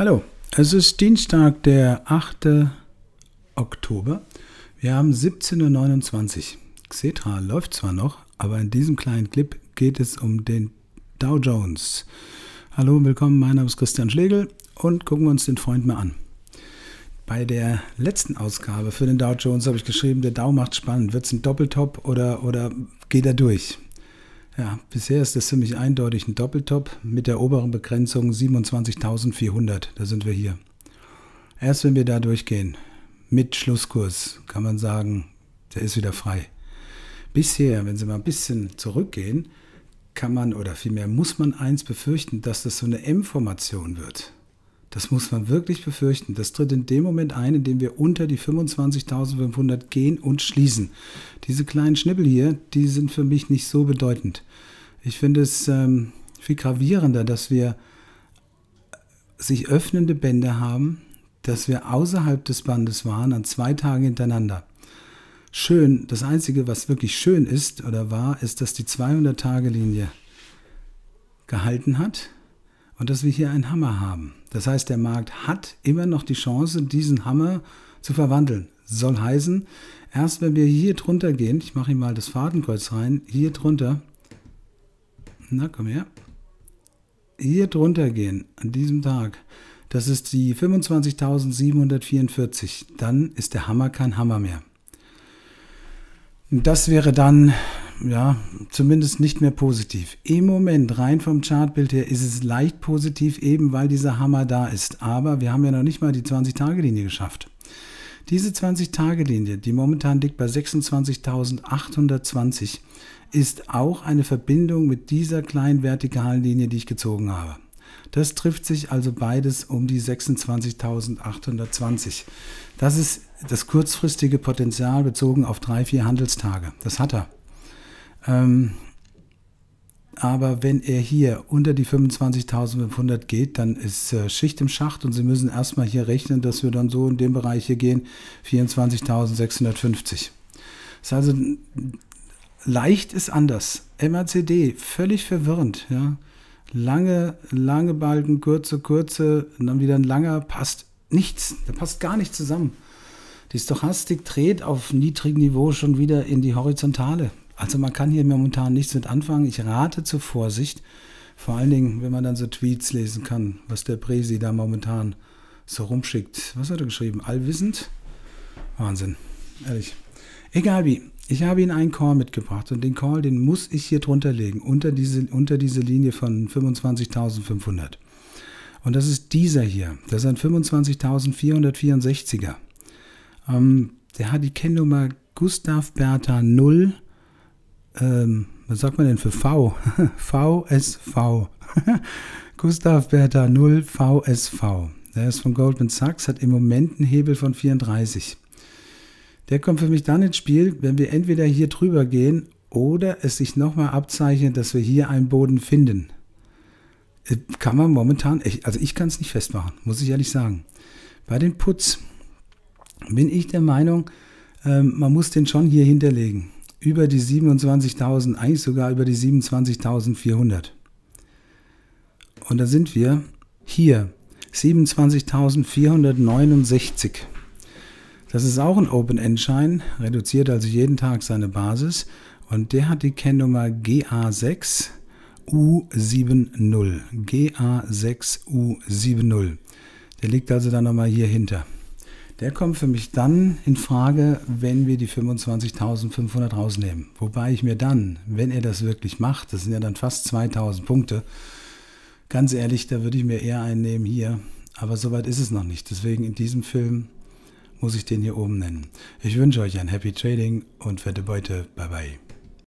Hallo, es ist Dienstag, der 8. Oktober. Wir haben 17.29 Uhr. Xetra läuft zwar noch, aber in diesem kleinen Clip geht es um den Dow Jones. Hallo und willkommen, mein Name ist Christian Schlegel und gucken wir uns den Freund mal an. Bei der letzten Ausgabe für den Dow Jones habe ich geschrieben, der Dow macht spannend. Wird es ein Doppeltop oder, oder geht er durch? Ja, bisher ist das ziemlich eindeutig ein Doppeltop mit der oberen Begrenzung 27.400. Da sind wir hier. Erst wenn wir da durchgehen, mit Schlusskurs, kann man sagen, der ist wieder frei. Bisher, wenn Sie mal ein bisschen zurückgehen, kann man oder vielmehr muss man eins befürchten, dass das so eine M-Formation wird. Das muss man wirklich befürchten. Das tritt in dem Moment ein, in dem wir unter die 25.500 gehen und schließen. Diese kleinen Schnippel hier, die sind für mich nicht so bedeutend. Ich finde es ähm, viel gravierender, dass wir sich öffnende Bände haben, dass wir außerhalb des Bandes waren an zwei Tagen hintereinander. Schön, das Einzige, was wirklich schön ist oder war, ist, dass die 200-Tage-Linie gehalten hat und dass wir hier einen Hammer haben. Das heißt, der Markt hat immer noch die Chance, diesen Hammer zu verwandeln. Soll heißen, erst wenn wir hier drunter gehen, ich mache ihm mal das Fadenkreuz rein, hier drunter, na komm her, hier drunter gehen, an diesem Tag, das ist die 25.744, dann ist der Hammer kein Hammer mehr. Das wäre dann ja, zumindest nicht mehr positiv. Im Moment, rein vom Chartbild her, ist es leicht positiv, eben weil dieser Hammer da ist. Aber wir haben ja noch nicht mal die 20-Tage-Linie geschafft. Diese 20-Tage-Linie, die momentan liegt bei 26.820, ist auch eine Verbindung mit dieser kleinen vertikalen Linie, die ich gezogen habe. Das trifft sich also beides um die 26.820. Das ist das kurzfristige Potenzial bezogen auf drei, vier Handelstage. Das hat er. Ähm, aber wenn er hier unter die 25.500 geht, dann ist äh, Schicht im Schacht und Sie müssen erstmal hier rechnen, dass wir dann so in dem Bereich hier gehen, 24.650. Das Ist also leicht ist anders. MACD, völlig verwirrend, ja. Lange, lange Balken, kurze, kurze und dann wieder ein langer, passt nichts, da passt gar nichts zusammen. Die Stochastik dreht auf niedrigem Niveau schon wieder in die Horizontale. Also man kann hier momentan nichts mit anfangen. Ich rate zur Vorsicht, vor allen Dingen, wenn man dann so Tweets lesen kann, was der Presi da momentan so rumschickt. Was hat er geschrieben? Allwissend? Wahnsinn, ehrlich. Egal wie, ich habe Ihnen einen Call mitgebracht und den Call, den muss ich hier drunter legen, unter diese, unter diese Linie von 25.500. Und das ist dieser hier, das ist ein 25.464er. Ähm, der hat die Kennnummer Gustav Bertha 0 ähm, was sagt man denn für V? VSV. Gustav Bertha 0 VSV. Der ist von Goldman Sachs, hat im Moment einen Hebel von 34. Der kommt für mich dann ins Spiel, wenn wir entweder hier drüber gehen oder es sich nochmal abzeichnet, dass wir hier einen Boden finden. Äh, kann man momentan, echt, also ich kann es nicht festmachen, muss ich ehrlich sagen. Bei den Putz bin ich der Meinung, ähm, man muss den schon hier hinterlegen über die 27.000, eigentlich sogar über die 27.400. Und da sind wir hier, 27.469. Das ist auch ein Open-End-Schein, reduziert also jeden Tag seine Basis und der hat die Kennnummer GA6 U70. GA6 U70. Der liegt also dann nochmal hier hinter. Der kommt für mich dann in Frage, wenn wir die 25.500 rausnehmen. Wobei ich mir dann, wenn er das wirklich macht, das sind ja dann fast 2.000 Punkte, ganz ehrlich, da würde ich mir eher einnehmen hier. Aber soweit ist es noch nicht. Deswegen in diesem Film muss ich den hier oben nennen. Ich wünsche euch ein Happy Trading und fette Beute. Bye bye.